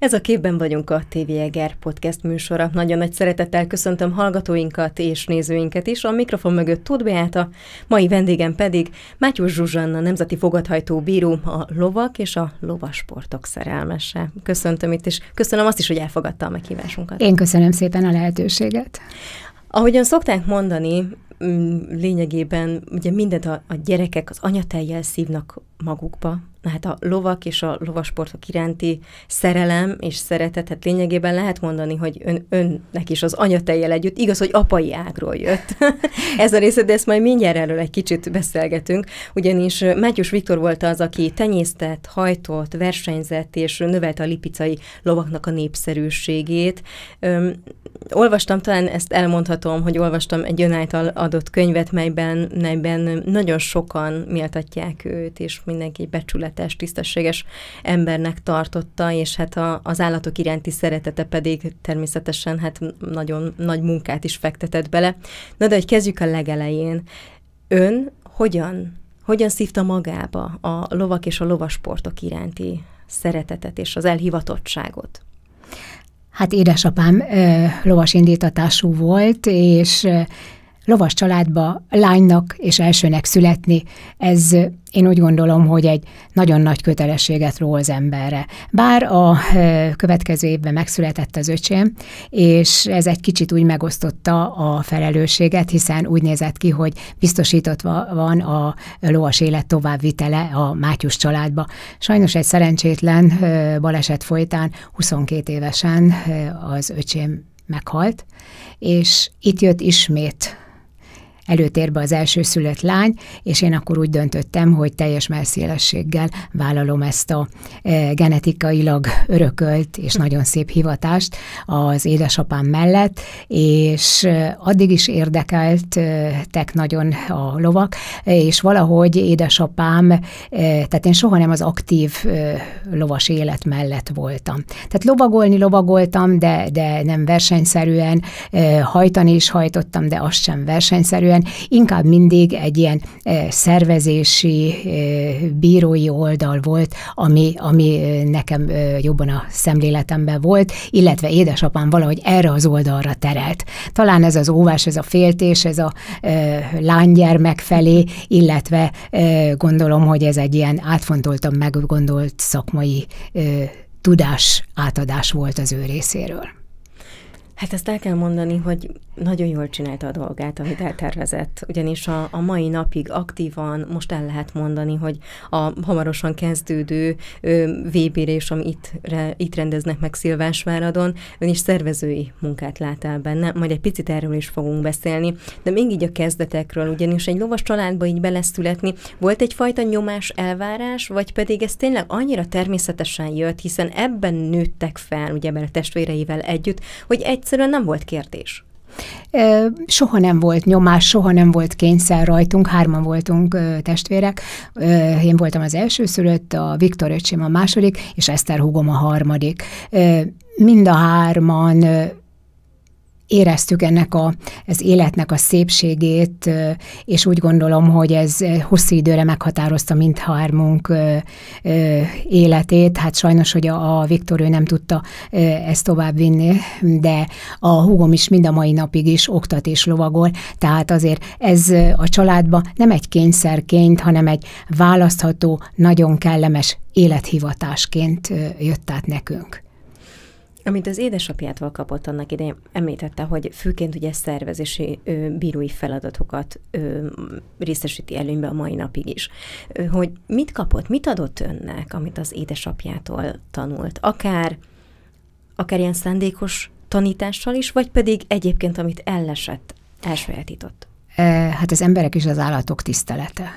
Ez a Képben vagyunk a TV Eger podcast műsora. Nagyon nagy szeretettel köszöntöm hallgatóinkat és nézőinket is. A mikrofon mögött Tóth Beáta, mai vendégem pedig Mátyus Zsuzsanna, nemzeti fogadhajtó bíró, a lovak és a lovasportok szerelmese. Köszöntöm itt, és köszönöm azt is, hogy elfogadta a meghívásunkat. Én köszönöm szépen a lehetőséget. Ahogyan szokták mondani, Mm, lényegében ugye mindent a, a gyerekek az anyatejjel szívnak magukba. Na hát a lovak és a lovasportok iránti szerelem és szeretet, hát lényegében lehet mondani, hogy ön, önnek is az anyatejjel együtt, igaz, hogy apai ágról jött ez a része, de ezt majd mindjárt erről egy kicsit beszélgetünk, ugyanis Mátyus Viktor volt az, aki tenyésztett, hajtott, versenyzett és növelte a lipicai lovaknak a népszerűségét. Öm, olvastam, talán ezt elmondhatom, hogy olvastam egy önáltal adott könyvet, melyben, melyben nagyon sokan méltatják őt, és mindenki becsületes, tisztességes embernek tartotta, és hát a, az állatok iránti szeretete pedig természetesen hát nagyon nagy munkát is fektetett bele. Na de, hogy kezdjük a legelején. Ön hogyan, hogyan szívta magába a lovak és a lovasportok iránti szeretetet és az elhivatottságot? Hát édesapám ö, lovas indítatású volt, és lovas családba lánynak és elsőnek születni, ez én úgy gondolom, hogy egy nagyon nagy kötelességet ró az emberre. Bár a következő évben megszületett az öcsém, és ez egy kicsit úgy megosztotta a felelősséget, hiszen úgy nézett ki, hogy biztosítottva van a lovas élet továbbvitele a Mátyus családba. Sajnos egy szerencsétlen baleset folytán 22 évesen az öcsém meghalt, és itt jött ismét előtérbe az elsőszülött lány, és én akkor úgy döntöttem, hogy teljes merszélességgel vállalom ezt a e, genetikailag örökölt és nagyon szép hivatást az édesapám mellett, és e, addig is érdekeltek nagyon a lovak, és valahogy édesapám, e, tehát én soha nem az aktív lovas élet mellett voltam. Tehát lovagolni lovagoltam, de, de nem versenyszerűen, hajtani is hajtottam, de azt sem versenyszerűen, esetben inkább mindig egy ilyen e, szervezési, e, bírói oldal volt, ami, ami e, nekem jobban a szemléletemben volt, illetve édesapám valahogy erre az oldalra terelt. Talán ez az óvás, ez a féltés, ez a lánygyermek felé, illetve gondolom, hogy ez egy ilyen átfontoltam, meggondolt szakmai tudás átadás volt az ő részéről. Hát ezt el kell mondani, hogy nagyon jól csinálta a dolgát, amit eltervezett. Ugyanis a, a mai napig aktívan most el lehet mondani, hogy a hamarosan kezdődő vb és ami itt, re, itt rendeznek meg Szilvásváradon, ön is szervezői munkát lát el benne, majd egy picit erről is fogunk beszélni, de még így a kezdetekről, ugyanis egy lovas családba így beleszületni, volt egyfajta nyomás, elvárás, vagy pedig ez tényleg annyira természetesen jött, hiszen ebben nőttek fel, ugye, mert a testvéreivel együtt, hogy egy egyszerűen nem volt kérdés. Soha nem volt nyomás, soha nem volt kényszer rajtunk, hárman voltunk testvérek. Én voltam az első szülött, a Viktor öcsém a második, és Eszter húgom a harmadik. Mind a hárman éreztük ennek a, az életnek a szépségét, és úgy gondolom, hogy ez hosszú időre meghatározta mindhármunk életét. Hát sajnos, hogy a, a Viktor ő nem tudta ezt tovább vinni, de a húgom is mind a mai napig is oktat és lovagol, tehát azért ez a családban nem egy kényszerként, hanem egy választható, nagyon kellemes élethivatásként jött át nekünk. Amint az édesapjától kapott annak idején, említette, hogy főként ugye szervezési ö, bírói feladatokat ö, részesíti előnybe a mai napig is. Ö, hogy mit kapott, mit adott önnek, amit az édesapjától tanult? Akár, akár ilyen szándékos tanítással is, vagy pedig egyébként, amit ellesett, elsajátított? Hát az emberek és az állatok tisztelete.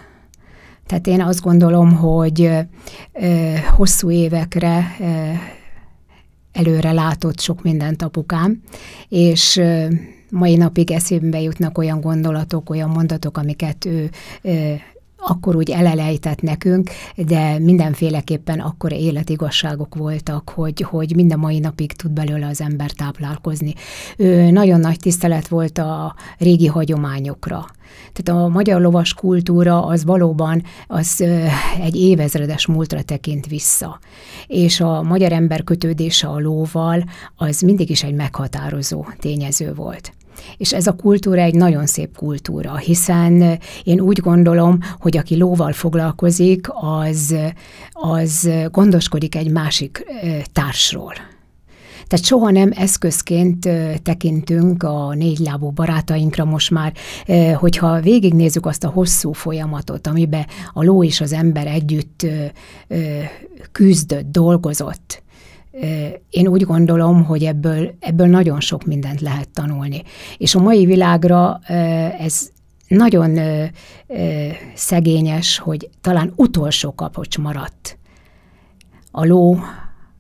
Tehát én azt gondolom, hogy ö, hosszú évekre ö, előre látott sok mindent apukám, és mai napig eszébe jutnak olyan gondolatok, olyan mondatok, amiket ő akkor úgy elelejtett nekünk, de mindenféleképpen akkor életigosságok voltak, hogy, hogy mind a mai napig tud belőle az ember táplálkozni. Ő nagyon nagy tisztelet volt a régi hagyományokra. Tehát a magyar lovas kultúra az valóban az egy évezredes múltra tekint vissza. És a magyar ember kötődése a lóval az mindig is egy meghatározó tényező volt. És ez a kultúra egy nagyon szép kultúra, hiszen én úgy gondolom, hogy aki lóval foglalkozik, az, az gondoskodik egy másik társról. Tehát soha nem eszközként tekintünk a négylábú barátainkra most már, hogyha végignézzük azt a hosszú folyamatot, amiben a ló és az ember együtt küzdött, dolgozott, én úgy gondolom, hogy ebből, ebből nagyon sok mindent lehet tanulni. És a mai világra ez nagyon szegényes, hogy talán utolsó kapocs maradt a ló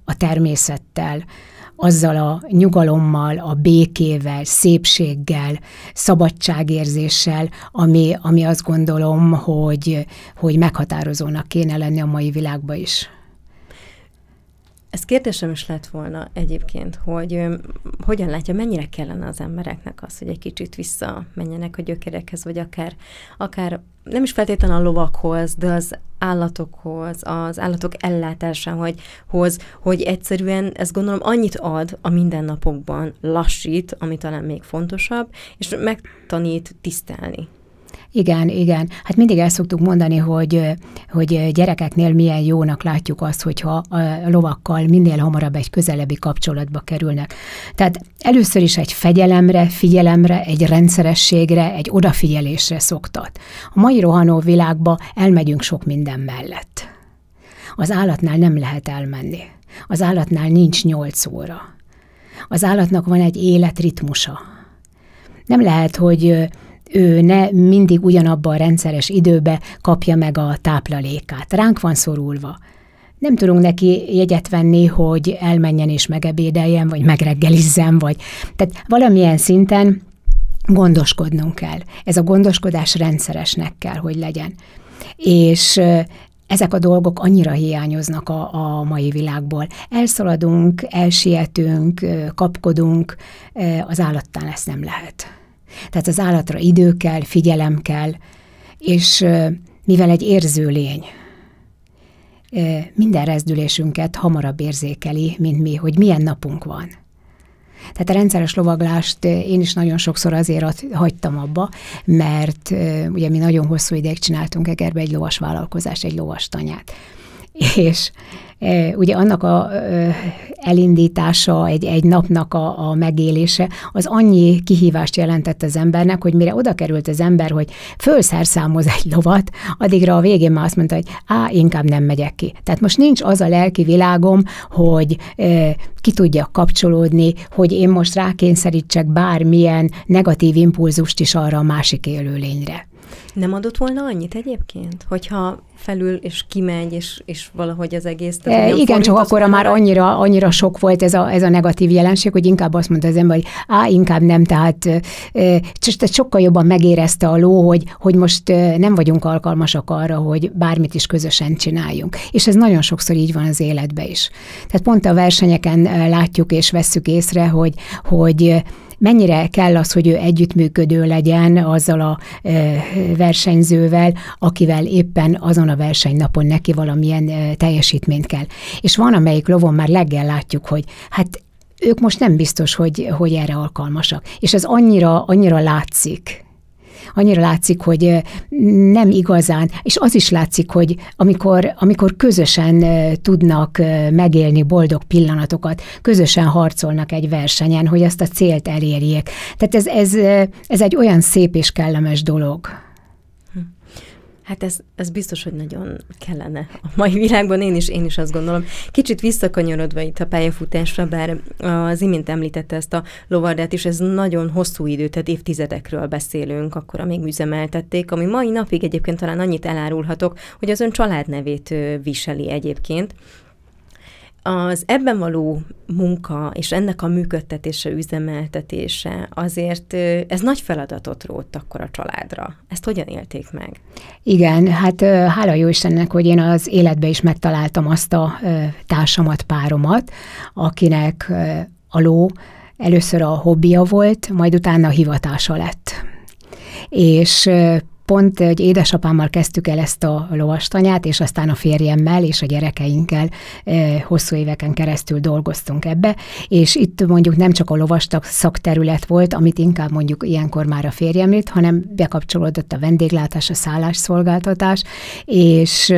a természettel, azzal a nyugalommal, a békével, szépséggel, szabadságérzéssel, ami, ami azt gondolom, hogy, hogy meghatározónak kéne lenni a mai világban is. Ez kérdésem is lett volna egyébként, hogy ö, hogyan látja, mennyire kellene az embereknek az, hogy egy kicsit visszamenjenek a gyökerekhez, vagy akár, akár nem is feltétlenül a lovakhoz, de az állatokhoz, az állatok ellátásához, hogy, hogy egyszerűen ez gondolom annyit ad a mindennapokban, lassít, ami talán még fontosabb, és megtanít tisztelni igen, igen. Hát mindig el szoktuk mondani, hogy, hogy gyerekeknél milyen jónak látjuk azt, hogyha a lovakkal minél hamarabb egy közelebbi kapcsolatba kerülnek. Tehát először is egy fegyelemre, figyelemre, egy rendszerességre, egy odafigyelésre szoktat. A mai rohanó világba elmegyünk sok minden mellett. Az állatnál nem lehet elmenni. Az állatnál nincs nyolc óra. Az állatnak van egy életritmusa. Nem lehet, hogy ő ne mindig ugyanabban a rendszeres időbe kapja meg a táplálékát. Ránk van szorulva. Nem tudunk neki jegyet venni, hogy elmenjen és megebédeljen, vagy megreggelizzen, vagy... Tehát valamilyen szinten gondoskodnunk kell. Ez a gondoskodás rendszeresnek kell, hogy legyen. És ezek a dolgok annyira hiányoznak a, a mai világból. Elszaladunk, elsietünk, kapkodunk, az állattán ezt nem lehet. Tehát az állatra idő kell, figyelem kell, és mivel egy érző lény, minden rezdülésünket hamarabb érzékeli, mint mi, hogy milyen napunk van. Tehát a rendszeres lovaglást én is nagyon sokszor azért hagytam abba, mert ugye mi nagyon hosszú ideig csináltunk Egerbe egy lovas vállalkozást, egy lovas tanyát. és e, ugye annak a e, elindítása, egy, egy napnak a, a megélése, az annyi kihívást jelentett az embernek, hogy mire oda került az ember, hogy fölszerszámoz egy lovat, addigra a végén már azt mondta, hogy á, inkább nem megyek ki. Tehát most nincs az a lelki világom, hogy e, ki tudja kapcsolódni, hogy én most rákényszerítsek bármilyen negatív impulzust is arra a másik élőlényre. Nem adott volna annyit egyébként, hogyha felül és kimegy, és, és valahogy az egész... E, igen, csak akkor már annyira, annyira sok volt ez a, ez a negatív jelenség, hogy inkább azt mondta az ember, hogy á, inkább nem, tehát e, e, sokkal jobban megérezte a ló, hogy, hogy most e, nem vagyunk alkalmasak arra, hogy bármit is közösen csináljunk. És ez nagyon sokszor így van az életben is. Tehát pont a versenyeken látjuk és vesszük észre, hogy, hogy mennyire kell az, hogy ő együttműködő legyen azzal a versenyzővel, akivel éppen azon a versenynapon neki valamilyen teljesítményt kell. És van, amelyik lovon már leggel látjuk, hogy hát ők most nem biztos, hogy, hogy erre alkalmasak. És ez annyira, annyira látszik annyira látszik, hogy nem igazán, és az is látszik, hogy amikor, amikor közösen tudnak megélni boldog pillanatokat, közösen harcolnak egy versenyen, hogy azt a célt elérjék. Tehát ez, ez, ez egy olyan szép és kellemes dolog. Hát ez, ez biztos, hogy nagyon kellene a mai világban, én is, én is azt gondolom. Kicsit visszakanyarodva itt a pályafutásra, bár az imént említette ezt a lovardát, és ez nagyon hosszú idő, tehát évtizedekről beszélünk, akkor még üzemeltették, ami mai napig egyébként talán annyit elárulhatok, hogy az ön családnevét viseli egyébként az ebben való munka és ennek a működtetése, üzemeltetése azért ez nagy feladatot rótt akkor a családra. Ezt hogyan élték meg? Igen, hát hála jó Istennek, hogy én az életbe is megtaláltam azt a társamat, páromat, akinek a ló először a hobbija volt, majd utána a hivatása lett. És pont egy édesapámmal kezdtük el ezt a lovastanyát, és aztán a férjemmel és a gyerekeinkkel hosszú éveken keresztül dolgoztunk ebbe, és itt mondjuk nem csak a lovastak szakterület volt, amit inkább mondjuk ilyenkor már a férjem lét, hanem bekapcsolódott a vendéglátás, a szállásszolgáltatás, és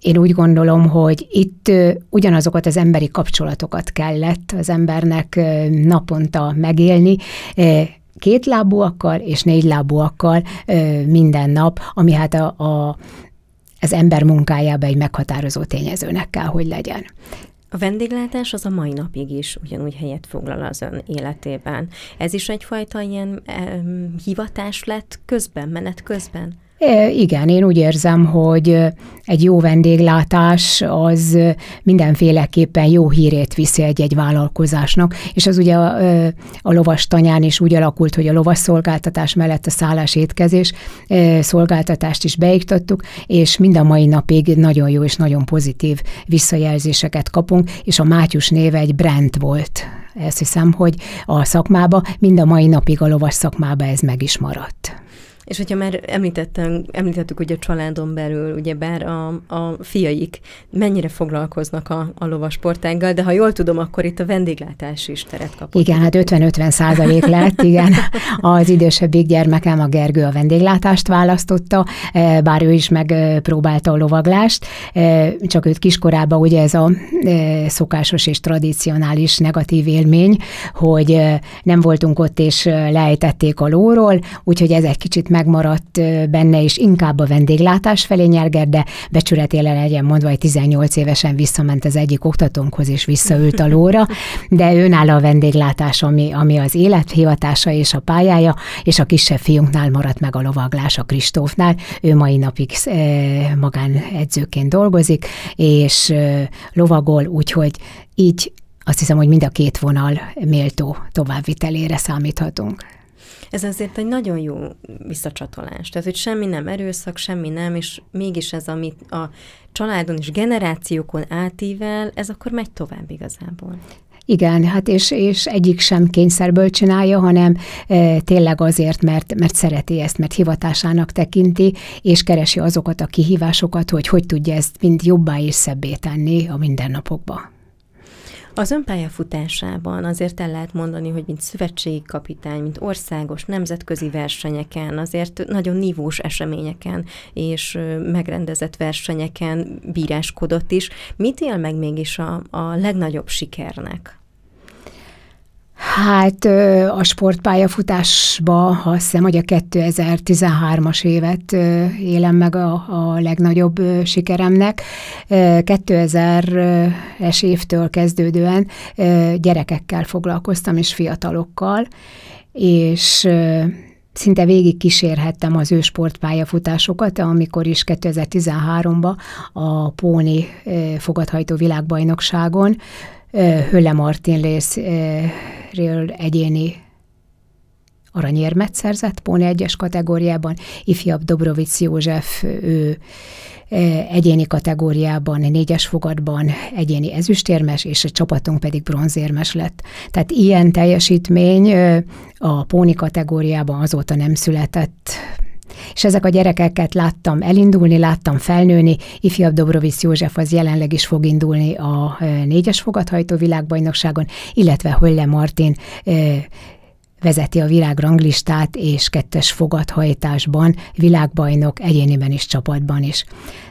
én úgy gondolom, hogy itt ugyanazokat az emberi kapcsolatokat kellett az embernek naponta megélni, Két lábúakkal és négy ö, minden nap, ami hát a, a, az ember munkájában egy meghatározó tényezőnek kell, hogy legyen. A vendéglátás az a mai napig is ugyanúgy helyet foglal az ön életében. Ez is egyfajta ilyen ö, hivatás lett közben, menet közben? Igen, én úgy érzem, hogy egy jó vendéglátás az mindenféleképpen jó hírét viszi egy-egy vállalkozásnak, és az ugye a, a lovas tanyán is úgy alakult, hogy a lovas szolgáltatás mellett a szállás étkezés szolgáltatást is beiktattuk, és mind a mai napig nagyon jó és nagyon pozitív visszajelzéseket kapunk, és a Mátyus néve egy brand volt. Ezt hiszem, hogy a szakmába, mind a mai napig a lovas szakmába ez meg is maradt. És hogyha már említettem, említettük ugye a családon belül, ugye bár a, a fiaik mennyire foglalkoznak a, a lovasportággal, de ha jól tudom, akkor itt a vendéglátás is teret kapott. Igen, hát 50-50 százalék lett, igen. Az idősebbik gyermekem, a Gergő a vendéglátást választotta, e, bár ő is megpróbálta e, a lovaglást, e, csak őt kiskorában ugye ez a szokásos és tradicionális negatív élmény, hogy nem voltunk ott és lejtették a lóról, úgyhogy ez egy kicsit meg megmaradt benne, és inkább a vendéglátás felé nyerger, de becsületére legyen mondva, hogy 18 évesen visszament az egyik oktatónkhoz, és visszaült a lóra, de őnála a vendéglátás, ami, ami az élethivatása és a pályája, és a kisebb fiunknál maradt meg a lovaglás a Kristófnál. Ő mai napig magánedzőként dolgozik, és lovagol, úgyhogy így azt hiszem, hogy mind a két vonal méltó továbbvitelére számíthatunk. Ez azért egy nagyon jó visszacsatolás. Tehát, hogy semmi nem erőszak, semmi nem, és mégis ez, amit a családon és generációkon átível, ez akkor megy tovább igazából. Igen, hát és, és egyik sem kényszerből csinálja, hanem e, tényleg azért, mert, mert szereti ezt, mert hivatásának tekinti, és keresi azokat a kihívásokat, hogy hogy tudja ezt mind jobbá és szebbé tenni a mindennapokba. Az önpályafutásában azért el lehet mondani, hogy mint szövetségi kapitány, mint országos, nemzetközi versenyeken, azért nagyon nívós eseményeken és megrendezett versenyeken bíráskodott is. Mit él meg mégis a, a legnagyobb sikernek? Hát a sportpályafutásba, ha hiszem, hogy a 2013-as évet élem meg a, a legnagyobb sikeremnek. 2000-es évtől kezdődően gyerekekkel foglalkoztam, és fiatalokkal, és szinte végig kísérhettem az ő sportpályafutásokat, amikor is 2013-ban a Póni fogadhajtó világbajnokságon Hölle Martin részről egyéni aranyérmet szerzett Póni egyes kategóriában, ifjabb Dobrovic József, ő egyéni kategóriában, négyes fogadban egyéni ezüstérmes, és a csapatunk pedig bronzérmes lett. Tehát ilyen teljesítmény a póni kategóriában azóta nem született és ezek a gyerekeket láttam elindulni, láttam felnőni, ifjabb Dobrovisz József az jelenleg is fog indulni a négyes fogadhajtó világbajnokságon, illetve Hölle Martin vezeti a világranglistát és kettes fogadhajtásban, világbajnok egyéniben is, csapatban is.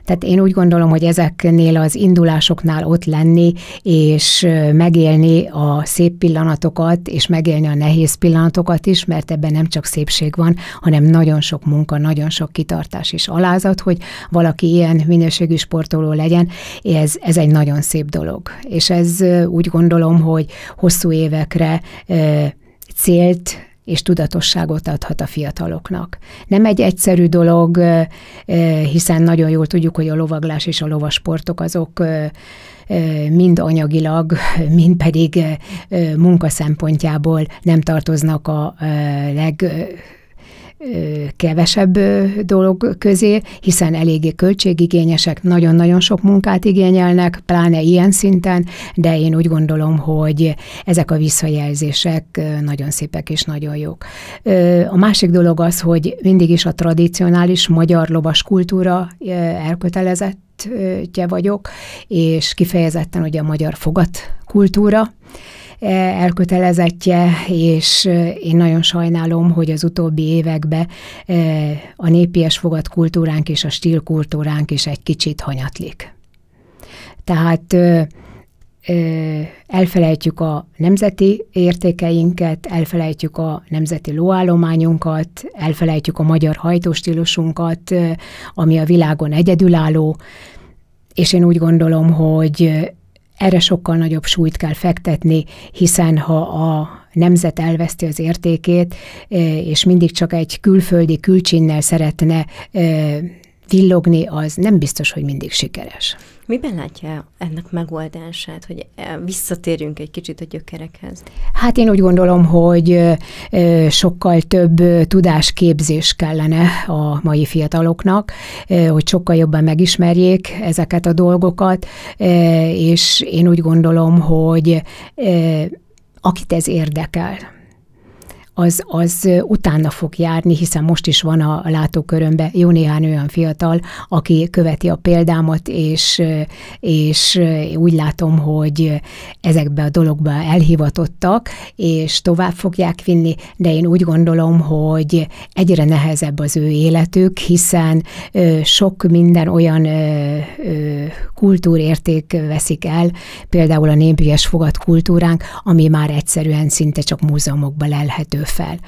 Tehát én úgy gondolom, hogy ezeknél az indulásoknál ott lenni, és megélni a szép pillanatokat, és megélni a nehéz pillanatokat is, mert ebben nem csak szépség van, hanem nagyon sok munka, nagyon sok kitartás és alázat, hogy valaki ilyen minőségű sportoló legyen, ez, ez egy nagyon szép dolog. És ez úgy gondolom, hogy hosszú évekre célt és tudatosságot adhat a fiataloknak. Nem egy egyszerű dolog, hiszen nagyon jól tudjuk, hogy a lovaglás és a lovasportok azok mind anyagilag, mind pedig munka szempontjából nem tartoznak a leg kevesebb dolog közé, hiszen eléggé költségigényesek, nagyon-nagyon sok munkát igényelnek, pláne ilyen szinten, de én úgy gondolom, hogy ezek a visszajelzések nagyon szépek és nagyon jók. A másik dolog az, hogy mindig is a tradicionális magyar lovas kultúra elkötelezett vagyok, és kifejezetten ugye a magyar kultúra. E, elkötelezettje, és e, én nagyon sajnálom, hogy az utóbbi években e, a népies kultúránk és a stílkultúránk is egy kicsit hanyatlik. Tehát elfelejtjük a nemzeti értékeinket, elfelejtjük a nemzeti lóállományunkat, elfelejtjük a magyar hajtóstílusunkat, ami a világon egyedülálló, és én úgy gondolom, hogy erre sokkal nagyobb súlyt kell fektetni, hiszen ha a nemzet elveszti az értékét, és mindig csak egy külföldi külcsinnel szeretne villogni, az nem biztos, hogy mindig sikeres. Miben látja ennek megoldását, hogy eh, visszatérjünk egy kicsit a gyökerekhez? Hát én úgy gondolom, hogy eh, eh, sokkal több tudásképzés kellene a mai fiataloknak, hogy sokkal jobban megismerjék ezeket a dolgokat, és én úgy gondolom, hogy akit ez érdekel, az, az utána fog járni, hiszen most is van a látókörömbe jó néhány olyan fiatal, aki követi a példámat, és, és úgy látom, hogy ezekbe a dologba elhivatottak, és tovább fogják vinni, de én úgy gondolom, hogy egyre nehezebb az ő életük, hiszen sok minden olyan kultúrérték veszik el, például a népies kultúránk, ami már egyszerűen szinte csak múzeumokban lelhető fel.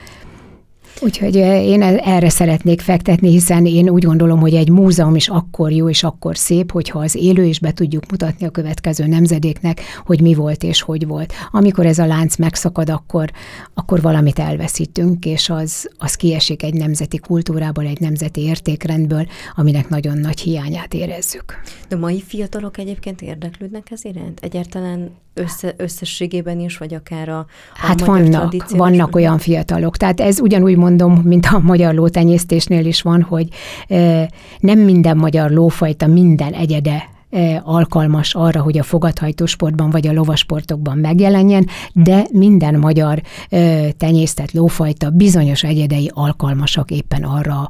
Úgyhogy én e-, erre szeretnék fektetni, hiszen én úgy gondolom, hogy egy múzeum is akkor jó és akkor szép, hogyha az élő is be tudjuk mutatni a következő nemzedéknek, hogy mi volt és hogy volt. Amikor ez a lánc megszakad, akkor, akkor valamit elveszítünk, és az, az kiesik egy nemzeti kultúrából, egy nemzeti értékrendből, aminek nagyon nagy hiányát érezzük. De mai fiatalok egyébként érdeklődnek ez iránt? Egyáltalán össze, összességében is, vagy akár a, a Hát vannak, vannak olyan fiatalok. Tehát ez ugyanúgy mondom, mint a magyar lótenyésztésnél is van, hogy e, nem minden magyar lófajta minden egyede alkalmas arra, hogy a fogadhajtósportban vagy a lovasportokban megjelenjen, de minden magyar tenyésztett lófajta bizonyos egyedei alkalmasak éppen arra a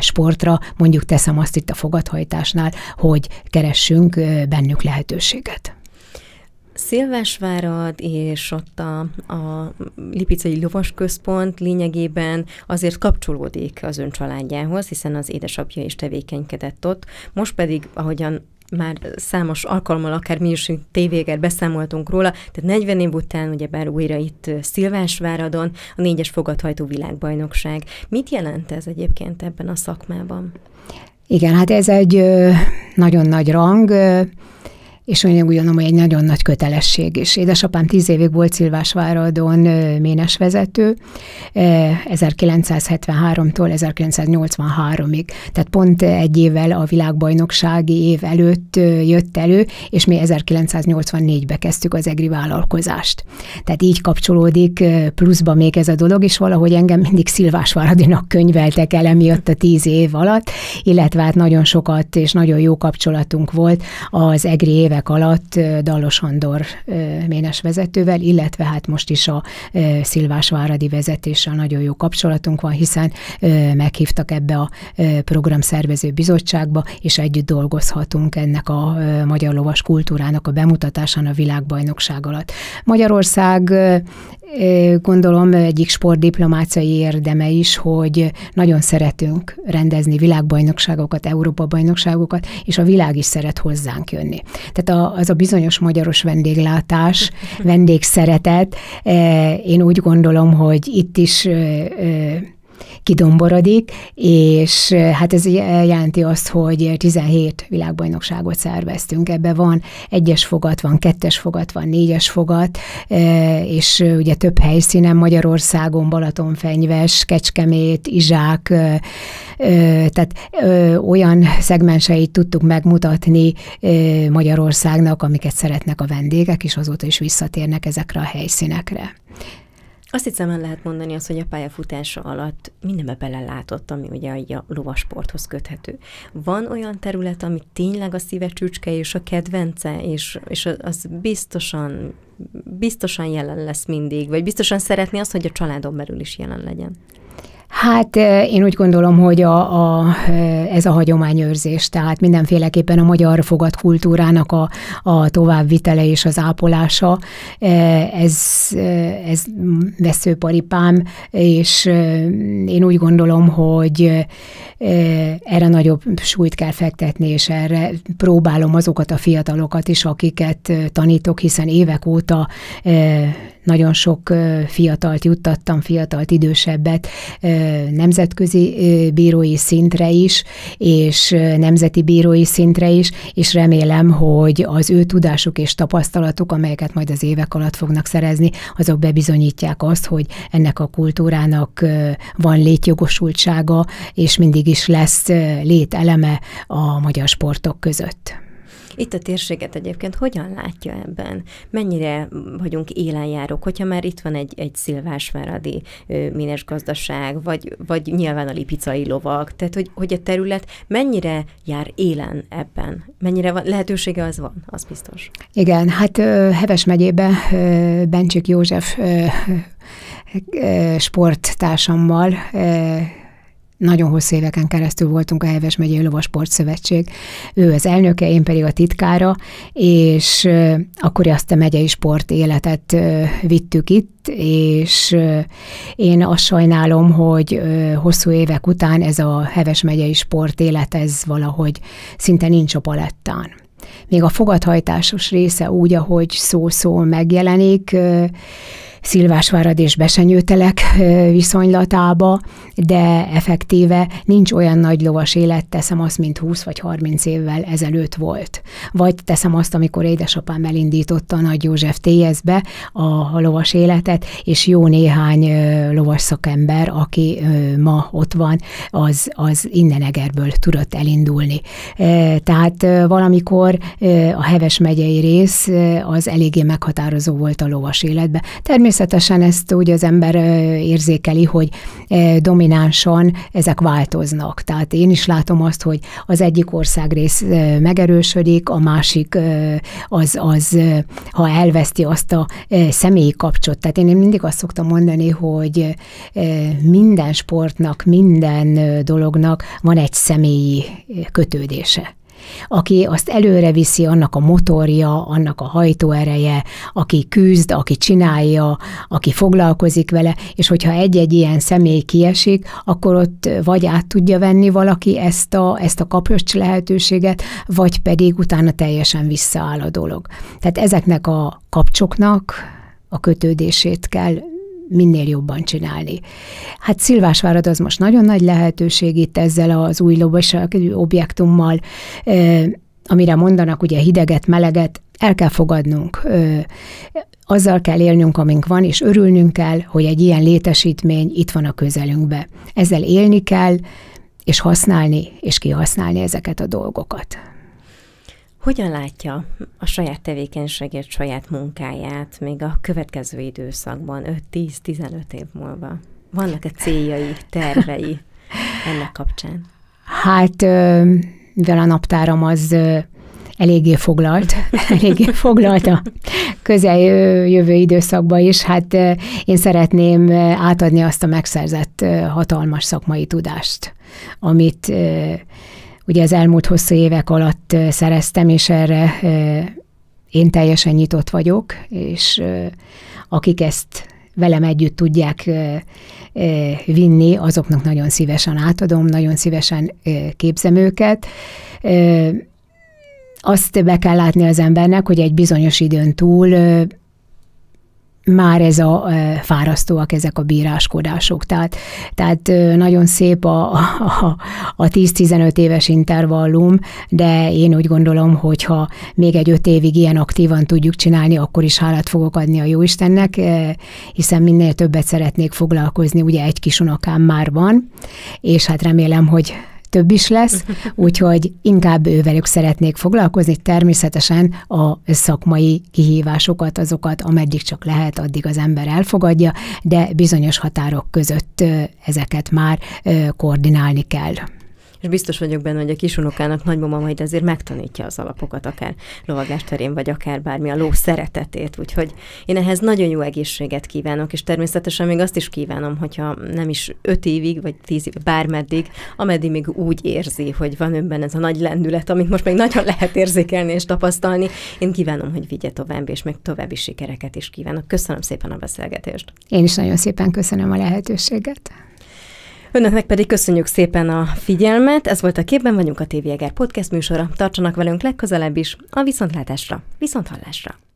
sportra, mondjuk teszem azt itt a fogadhajtásnál, hogy keressünk bennük lehetőséget. Szilvásvárad és ott a, a Lipicei Központ lényegében azért kapcsolódik az ön családjához, hiszen az édesapja is tevékenykedett ott. Most pedig, ahogyan már számos alkalommal, akár mi is tévéger beszámoltunk róla, tehát 40 év után ugyebár újra itt Szilvásváradon a négyes fogadhajtó világbajnokság. Mit jelent ez egyébként ebben a szakmában? Igen, hát ez egy nagyon nagy rang és ugyanúgy hogy egy nagyon nagy kötelesség is. Édesapám tíz évig volt Szilvásváradon vezető. 1973-tól 1983-ig. Tehát pont egy évvel a világbajnoksági év előtt jött elő, és mi 1984-be kezdtük az EGRI vállalkozást. Tehát így kapcsolódik pluszba még ez a dolog, és valahogy engem mindig Szilvásváradinak könyveltek el emiatt a tíz év alatt, illetve hát nagyon sokat és nagyon jó kapcsolatunk volt az EGRI éve évek alatt Dallos Andor ménes vezetővel, illetve hát most is a Szilvás Váradi vezetéssel nagyon jó kapcsolatunk van, hiszen meghívtak ebbe a programszervező bizottságba, és együtt dolgozhatunk ennek a magyar lovas kultúrának a bemutatásán a világbajnokság alatt. Magyarország gondolom egyik sportdiplomáciai érdeme is, hogy nagyon szeretünk rendezni világbajnokságokat, Európa bajnokságokat, és a világ is szeret hozzánk jönni. Tehát tehát a, az a bizonyos magyaros vendéglátás, vendégszeretet, eh, én úgy gondolom, hogy itt is eh, eh, kidomborodik, és hát ez jelenti azt, hogy 17 világbajnokságot szerveztünk. Ebben van egyes fogat, van kettes fogat, van négyes fogat, és ugye több helyszínen Magyarországon, Balatonfenyves, Kecskemét, Izsák, tehát olyan szegmenseit tudtuk megmutatni Magyarországnak, amiket szeretnek a vendégek, és azóta is visszatérnek ezekre a helyszínekre. Azt hiszem, el lehet mondani azt, hogy a pályafutása alatt mindenbe belelátott, ami ugye a lovasporthoz köthető. Van olyan terület, ami tényleg a szíve csücske és a kedvence, és, és az biztosan biztosan jelen lesz mindig, vagy biztosan szeretné azt, hogy a családon belül is jelen legyen. Hát én úgy gondolom, hogy a, a, ez a hagyományőrzés, tehát mindenféleképpen a magyar fogadkultúrának a, a továbbvitele és az ápolása, ez, ez veszőparipám, és én úgy gondolom, hogy erre nagyobb súlyt kell fektetni, és erre próbálom azokat a fiatalokat is, akiket tanítok, hiszen évek óta nagyon sok fiatalt juttattam, fiatalt, idősebbet, nemzetközi bírói szintre is, és nemzeti bírói szintre is, és remélem, hogy az ő tudásuk és tapasztalatuk, amelyeket majd az évek alatt fognak szerezni, azok bebizonyítják azt, hogy ennek a kultúrának van létjogosultsága, és mindig is lesz lételeme a magyar sportok között. Itt a térséget egyébként hogyan látja ebben? Mennyire vagyunk élenjárók, hogyha már itt van egy, egy szilvásváradi mines gazdaság, vagy, vagy nyilván a lipicai lovak, tehát hogy, hogy a terület mennyire jár élen ebben? Mennyire van, lehetősége az van, az biztos. Igen, hát Heves megyébe Bencsik József sporttársammal nagyon hosszú éveken keresztül voltunk a Heves megyei Lovasport Szövetség. Ő az elnöke, én pedig a titkára, és akkor azt a megyei sport életet vittük itt, és én azt sajnálom, hogy hosszú évek után ez a Heves megyei sport élet, ez valahogy szinte nincs a palettán. Még a fogadhajtásos része úgy, ahogy szó-szó megjelenik, Szilvásvárad és Besenyőtelek viszonylatába, de effektíve nincs olyan nagy lovas élet, teszem azt, mint 20 vagy 30 évvel ezelőtt volt. Vagy teszem azt, amikor édesapám elindította a Nagy József Téjezbe a lovas életet, és jó néhány lovas szakember, aki ma ott van, az, az innen Egerből tudott elindulni. Tehát valamikor a Heves megyei rész az eléggé meghatározó volt a lovas életbe. Természetesen természetesen ezt úgy az ember érzékeli, hogy dominánsan ezek változnak. Tehát én is látom azt, hogy az egyik ország rész megerősödik, a másik az, az ha elveszti azt a személyi kapcsot. Tehát én mindig azt szoktam mondani, hogy minden sportnak, minden dolognak van egy személyi kötődése aki azt előre viszi, annak a motorja, annak a hajtóereje, aki küzd, aki csinálja, aki foglalkozik vele, és hogyha egy-egy ilyen személy kiesik, akkor ott vagy át tudja venni valaki ezt a, ezt a kapcs lehetőséget, vagy pedig utána teljesen visszaáll a dolog. Tehát ezeknek a kapcsoknak a kötődését kell minél jobban csinálni. Hát Szilvásvárad az most nagyon nagy lehetőség itt ezzel az új lobos objektummal, amire mondanak ugye hideget, meleget, el kell fogadnunk, azzal kell élnünk, amink van, és örülnünk kell, hogy egy ilyen létesítmény itt van a közelünkbe. Ezzel élni kell, és használni, és kihasználni ezeket a dolgokat. Hogyan látja a saját tevékenységét, saját munkáját még a következő időszakban, 5-10-15 év múlva? Vannak-e céljai, tervei ennek kapcsán? Hát, mivel a naptáram az eléggé foglalt, eléggé foglalt a jövő időszakban is, hát én szeretném átadni azt a megszerzett hatalmas szakmai tudást, amit ugye az elmúlt hosszú évek alatt szereztem, és erre én teljesen nyitott vagyok, és akik ezt velem együtt tudják vinni, azoknak nagyon szívesen átadom, nagyon szívesen képzem őket. Azt be kell látni az embernek, hogy egy bizonyos időn túl már ez a fárasztóak ezek a bíráskodások. Tehát, tehát nagyon szép a, a, a 10-15 éves intervallum, de én úgy gondolom, hogy ha még egy 5 évig ilyen aktívan tudjuk csinálni, akkor is hálát fogok adni a Jóistennek, hiszen minél többet szeretnék foglalkozni, ugye egy kis unokám már van, és hát remélem, hogy több is lesz, úgyhogy inkább ővelük szeretnék foglalkozni, természetesen a szakmai kihívásokat, azokat, ameddig csak lehet, addig az ember elfogadja, de bizonyos határok között ezeket már koordinálni kell és biztos vagyok benne, hogy a kisunokának nagymama majd ezért megtanítja az alapokat, akár lovaglás terén, vagy akár bármi a ló szeretetét, úgyhogy én ehhez nagyon jó egészséget kívánok, és természetesen még azt is kívánom, hogyha nem is öt évig, vagy tíz évig, bármeddig, ameddig még úgy érzi, hogy van önben ez a nagy lendület, amit most még nagyon lehet érzékelni és tapasztalni, én kívánom, hogy vigye tovább, és még további sikereket is kívánok. Köszönöm szépen a beszélgetést. Én is nagyon szépen köszönöm a lehetőséget. Önöknek pedig köszönjük szépen a figyelmet. Ez volt a Képben vagyunk a Tévjeger podcast műsora. Tartsanak velünk legközelebb is a Viszontlátásra, Viszonthallásra.